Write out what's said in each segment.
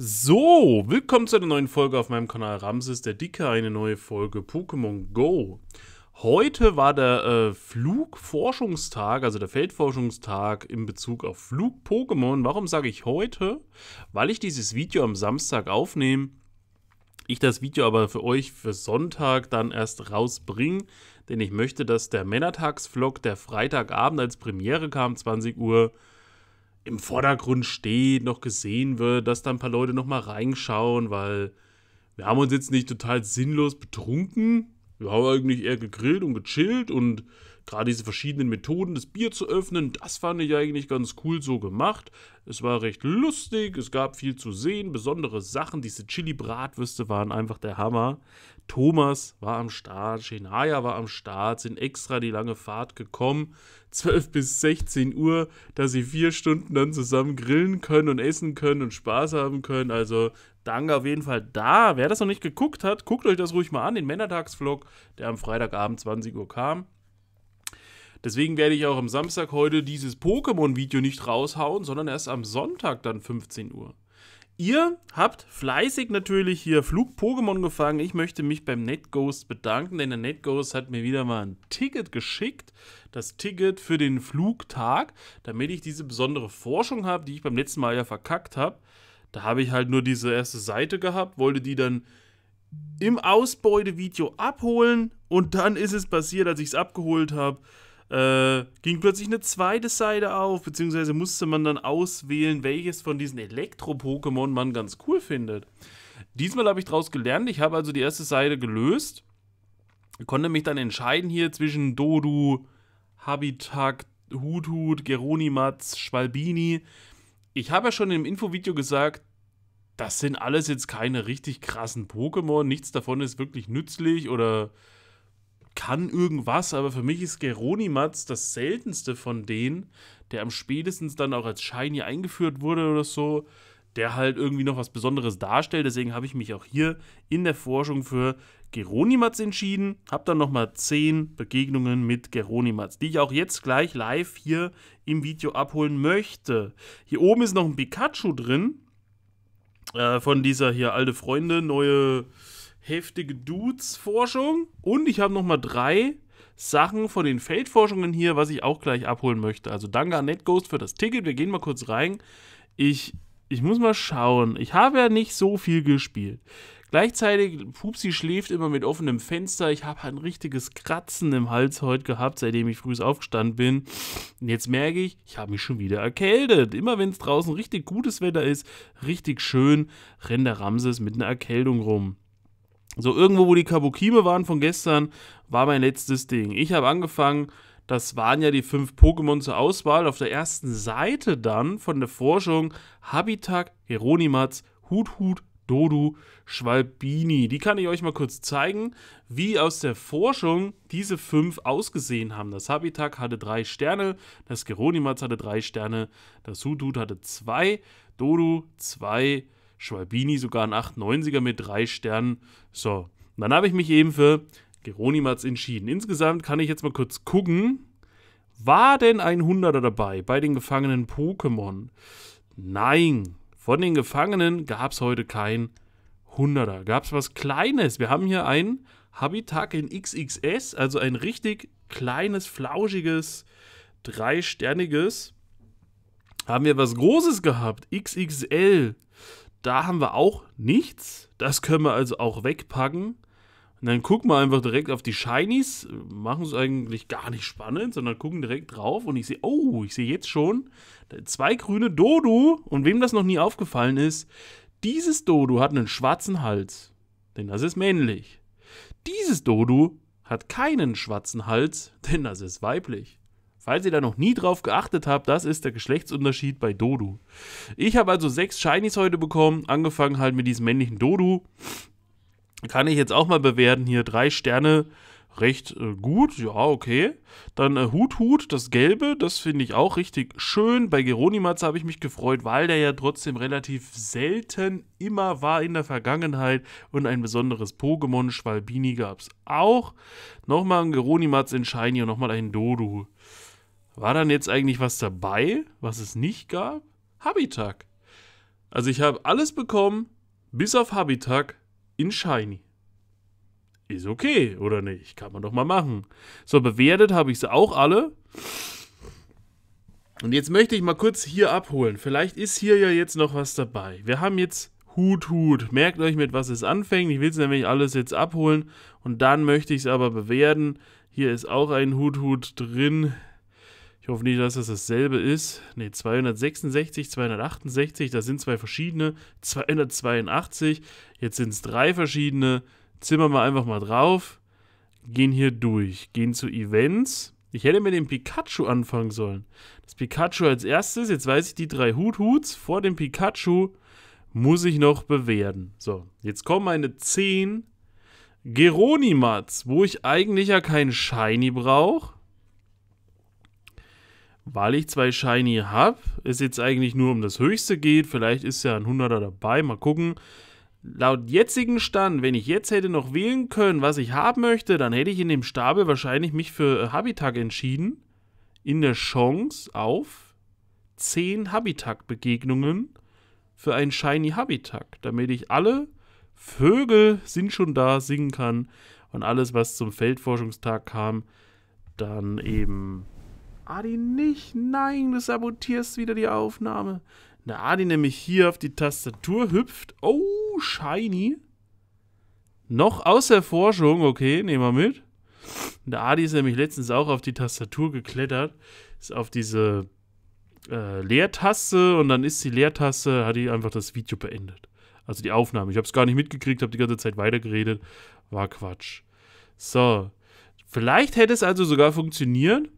So, willkommen zu einer neuen Folge auf meinem Kanal Ramses der Dicke, eine neue Folge Pokémon Go. Heute war der äh, Flugforschungstag, also der Feldforschungstag in Bezug auf Flug-Pokémon. Warum sage ich heute? Weil ich dieses Video am Samstag aufnehme ich das Video aber für euch für Sonntag dann erst rausbringe, denn ich möchte, dass der Männertagsvlog, der Freitagabend als Premiere kam, 20 Uhr, im Vordergrund steht, noch gesehen wird, dass da ein paar Leute nochmal reinschauen, weil wir haben uns jetzt nicht total sinnlos betrunken. Wir haben eigentlich eher gegrillt und gechillt und gerade diese verschiedenen Methoden, das Bier zu öffnen, das fand ich eigentlich ganz cool so gemacht. Es war recht lustig, es gab viel zu sehen, besondere Sachen. Diese Chili-Bratwürste waren einfach der Hammer. Thomas war am Start, Shenaya war am Start, sind extra die lange Fahrt gekommen. 12 bis 16 Uhr, dass sie vier Stunden dann zusammen grillen können und essen können und Spaß haben können. Also Danke auf jeden Fall da. Wer das noch nicht geguckt hat, guckt euch das ruhig mal an, den Männertagsvlog, der am Freitagabend 20 Uhr kam. Deswegen werde ich auch am Samstag heute dieses Pokémon-Video nicht raushauen, sondern erst am Sonntag dann 15 Uhr. Ihr habt fleißig natürlich hier Flug-Pokémon gefangen. Ich möchte mich beim NetGhost bedanken, denn der NetGhost hat mir wieder mal ein Ticket geschickt. Das Ticket für den Flugtag, damit ich diese besondere Forschung habe, die ich beim letzten Mal ja verkackt habe. Da habe ich halt nur diese erste Seite gehabt, wollte die dann im Ausbeute-Video abholen und dann ist es passiert, als ich es abgeholt habe, äh, ging plötzlich eine zweite Seite auf, beziehungsweise musste man dann auswählen, welches von diesen Elektro-Pokémon man ganz cool findet. Diesmal habe ich daraus gelernt, ich habe also die erste Seite gelöst, konnte mich dann entscheiden hier zwischen Dodu, Habitak, Huthut, Geronimatz, Schwalbini. Ich habe ja schon im Infovideo gesagt, das sind alles jetzt keine richtig krassen Pokémon, nichts davon ist wirklich nützlich oder kann irgendwas, aber für mich ist Geronimatz das seltenste von denen, der am spätestens dann auch als Shiny eingeführt wurde oder so, der halt irgendwie noch was Besonderes darstellt. Deswegen habe ich mich auch hier in der Forschung für Geronimatz entschieden. Habe dann nochmal 10 Begegnungen mit Geronimatz, die ich auch jetzt gleich live hier im Video abholen möchte. Hier oben ist noch ein Pikachu drin. Äh, von dieser hier alte Freunde, neue heftige Dudes-Forschung. Und ich habe nochmal drei Sachen von den Feldforschungen hier, was ich auch gleich abholen möchte. Also danke an NetGhost für das Ticket. Wir gehen mal kurz rein. Ich, ich muss mal schauen. Ich habe ja nicht so viel gespielt. Gleichzeitig, Pupsi schläft immer mit offenem Fenster. Ich habe ein richtiges Kratzen im Hals heute gehabt, seitdem ich früh aufgestanden bin. Und jetzt merke ich, ich habe mich schon wieder erkältet. Immer wenn es draußen richtig gutes Wetter ist, richtig schön, rennt der Ramses mit einer Erkältung rum. So irgendwo, wo die Kabukime waren von gestern, war mein letztes Ding. Ich habe angefangen, das waren ja die fünf Pokémon zur Auswahl. Auf der ersten Seite dann von der Forschung Habitak, Hieronymatz, Huthut, Dodu, Schwalbini. Die kann ich euch mal kurz zeigen, wie aus der Forschung diese fünf ausgesehen haben. Das Habitak hatte drei Sterne, das Geronimatz hatte drei Sterne, das Huthut hatte zwei, Dodu zwei, Sterne. Schwalbini sogar ein 890er mit drei Sternen. So, und dann habe ich mich eben für Geronimatz entschieden. Insgesamt kann ich jetzt mal kurz gucken. War denn ein 100er dabei bei den gefangenen Pokémon? Nein, von den Gefangenen gab es heute kein 100er. Gab es was Kleines? Wir haben hier ein Habitat in XXS, also ein richtig kleines, flauschiges, dreisterniges. Haben wir was Großes gehabt? XXL da haben wir auch nichts. Das können wir also auch wegpacken. Und dann gucken wir einfach direkt auf die Shinies, machen es eigentlich gar nicht spannend, sondern gucken direkt drauf und ich sehe, oh, ich sehe jetzt schon zwei grüne Dodo. Und wem das noch nie aufgefallen ist, dieses Dodo hat einen schwarzen Hals, denn das ist männlich. Dieses Dodo hat keinen schwarzen Hals, denn das ist weiblich. Falls ihr da noch nie drauf geachtet habt, das ist der Geschlechtsunterschied bei Dodu. Ich habe also sechs Shinies heute bekommen, angefangen halt mit diesem männlichen Dodu. Kann ich jetzt auch mal bewerten, hier drei Sterne, recht äh, gut, ja, okay. Dann äh, Hut Hut, das Gelbe, das finde ich auch richtig schön. Bei Geronimatz habe ich mich gefreut, weil der ja trotzdem relativ selten immer war in der Vergangenheit und ein besonderes Pokémon Schwalbini gab es auch. Nochmal ein Geronimatz in Shiny und nochmal ein Dodu. War dann jetzt eigentlich was dabei, was es nicht gab? Habitag. Also ich habe alles bekommen, bis auf Habitag in Shiny. Ist okay, oder nicht? Kann man doch mal machen. So, bewertet habe ich sie auch alle. Und jetzt möchte ich mal kurz hier abholen. Vielleicht ist hier ja jetzt noch was dabei. Wir haben jetzt Hut, Hut. Merkt euch, mit was es anfängt. Ich will es nämlich alles jetzt abholen. Und dann möchte ich es aber bewerten. Hier ist auch ein Hut, Hut drin. Ich hoffe nicht, dass das dasselbe ist. Ne, 266, 268, das sind zwei verschiedene. 282, jetzt sind es drei verschiedene. Zimmern wir einfach mal drauf. Gehen hier durch. Gehen zu Events. Ich hätte mit dem Pikachu anfangen sollen. Das Pikachu als erstes, jetzt weiß ich die drei Hut-Huts. Vor dem Pikachu muss ich noch bewerten. So, jetzt kommen meine 10 Geronimats, wo ich eigentlich ja keinen Shiny brauche weil ich zwei Shiny habe, es jetzt eigentlich nur um das Höchste geht. Vielleicht ist ja ein 100er dabei, mal gucken. Laut jetzigen Stand, wenn ich jetzt hätte noch wählen können, was ich haben möchte, dann hätte ich in dem Stapel wahrscheinlich mich für äh, Habitat entschieden. In der Chance auf 10 Habitat-Begegnungen für ein Shiny Habitat, damit ich alle Vögel sind schon da singen kann und alles, was zum Feldforschungstag kam, dann eben Adi, nicht, nein, du sabotierst wieder die Aufnahme. Na, Adi nämlich hier auf die Tastatur hüpft. Oh, shiny. Noch aus der Forschung, okay, nehmen wir mit. Der Adi ist nämlich letztens auch auf die Tastatur geklettert, ist auf diese äh, Leertaste und dann ist die Leertaste, hat die einfach das Video beendet. Also die Aufnahme. Ich habe es gar nicht mitgekriegt, habe die ganze Zeit weitergeredet. War Quatsch. So. Vielleicht hätte es also sogar funktioniert,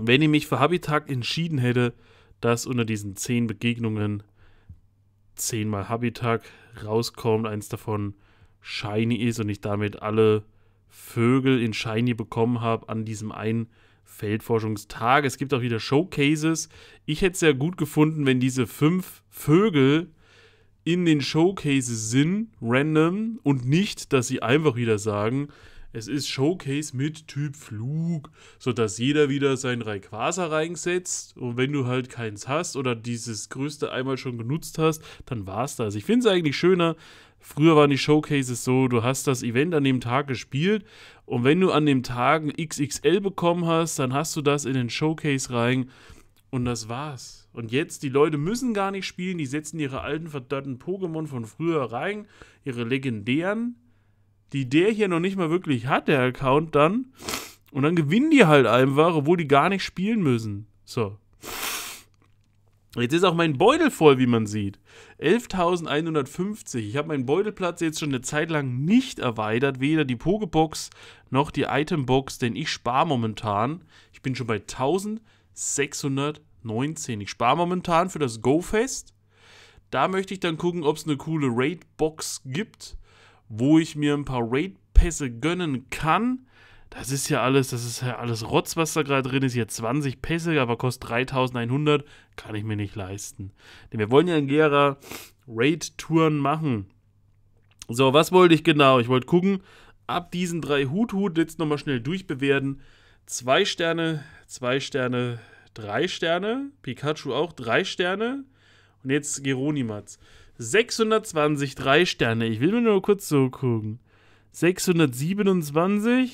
wenn ich mich für Habitag entschieden hätte, dass unter diesen zehn Begegnungen zehnmal Habitag rauskommt, eins davon shiny ist und ich damit alle Vögel in shiny bekommen habe an diesem einen Feldforschungstag. Es gibt auch wieder Showcases. Ich hätte es sehr gut gefunden, wenn diese fünf Vögel in den Showcases sind, random, und nicht, dass sie einfach wieder sagen, es ist Showcase mit Typ Flug, sodass jeder wieder seinen Rayquaza reinsetzt. Und wenn du halt keins hast oder dieses größte einmal schon genutzt hast, dann war's das. Ich finde es eigentlich schöner. Früher waren die Showcases so, du hast das Event an dem Tag gespielt und wenn du an dem Tag ein XXL bekommen hast, dann hast du das in den Showcase rein und das war's. Und jetzt, die Leute müssen gar nicht spielen, die setzen ihre alten verdörrten Pokémon von früher rein, ihre legendären, die der hier noch nicht mal wirklich hat, der Account dann. Und dann gewinnen die halt einfach, obwohl die gar nicht spielen müssen. So. Jetzt ist auch mein Beutel voll, wie man sieht. 11.150. Ich habe meinen Beutelplatz jetzt schon eine Zeit lang nicht erweitert. Weder die Pokebox noch die Itembox, denn ich spare momentan. Ich bin schon bei 1619. Ich spare momentan für das Go-Fest. Da möchte ich dann gucken, ob es eine coole Raid-Box gibt wo ich mir ein paar Raid-Pässe gönnen kann. Das ist ja alles, das ist ja alles Rotz, was da gerade drin ist. Hier 20 Pässe, aber kostet 3100, kann ich mir nicht leisten. Denn wir wollen ja in Gera Raid-Touren machen. So, was wollte ich genau? Ich wollte gucken, ab diesen drei Hut-Hut jetzt nochmal schnell durchbewerten. Zwei Sterne, zwei Sterne, drei Sterne. Pikachu auch drei Sterne. Und jetzt Geronimatz. 620, 3 Sterne. Ich will mir nur kurz so gucken. 627,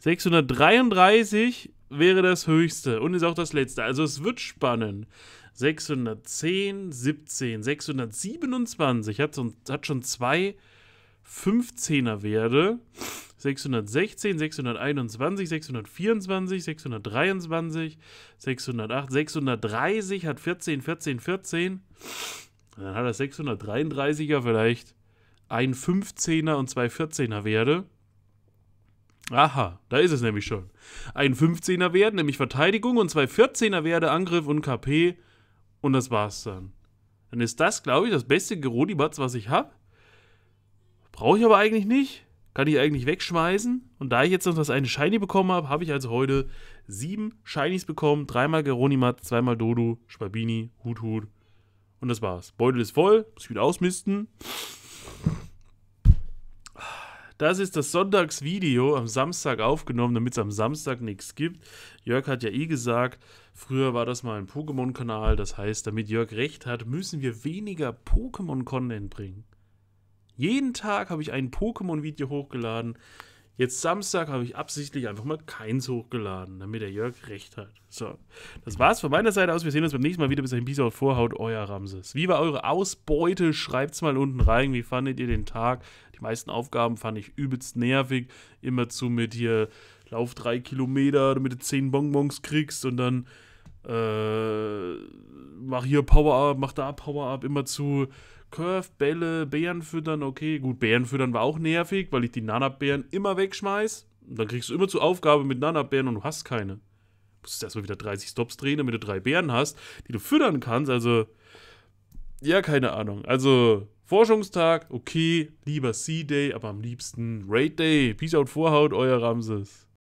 633 wäre das höchste und ist auch das letzte. Also es wird spannend. 610, 17, 627 hat, so, hat schon zwei 15er Werte. 616, 621, 624, 623, 608, 630 hat 14, 14, 14. Und dann hat er 633er vielleicht, ein 15er und zwei 14er Werte. Aha, da ist es nämlich schon. Ein 15er Wert, nämlich Verteidigung und zwei 14er Werte, Angriff und KP. Und das war's dann. Dann ist das, glaube ich, das beste Gerodibatz, was ich habe. Brauche ich aber eigentlich nicht. Kann ich eigentlich wegschmeißen. Und da ich jetzt noch das eine Shiny bekommen habe, habe ich also heute sieben Shinies bekommen. Dreimal Geronimat, zweimal Dodo, Spabini, Hut Hut und das war's. Beutel ist voll, muss ich wieder ausmisten. Das ist das Sonntagsvideo am Samstag aufgenommen, damit es am Samstag nichts gibt. Jörg hat ja eh gesagt, früher war das mal ein Pokémon-Kanal. Das heißt, damit Jörg recht hat, müssen wir weniger Pokémon-Content bringen. Jeden Tag habe ich ein Pokémon-Video hochgeladen. Jetzt Samstag habe ich absichtlich einfach mal keins hochgeladen, damit der Jörg recht hat. So, das war's von meiner Seite aus. Wir sehen uns beim nächsten Mal wieder. Bis dahin, Peace out, Vorhaut, euer Ramses. Wie war eure Ausbeute? Schreibt's mal unten rein. Wie fandet ihr den Tag? Die meisten Aufgaben fand ich übelst nervig. Immer zu mit hier, lauf drei Kilometer, damit du zehn Bonbons kriegst und dann äh, mach hier Power-Up, mach da Power-Up, immer zu Curve, Bälle, Bären füttern, okay. Gut, Bären füttern war auch nervig, weil ich die Nanabären immer wegschmeiß. Und dann kriegst du immer zur Aufgabe mit Nanabären und du hast keine. Du musst erstmal wieder 30 Stops drehen, damit du drei Bären hast, die du füttern kannst. Also, ja, keine Ahnung. Also, Forschungstag, okay, lieber Sea Day, aber am liebsten Raid Day. Peace out, Vorhaut, euer Ramses.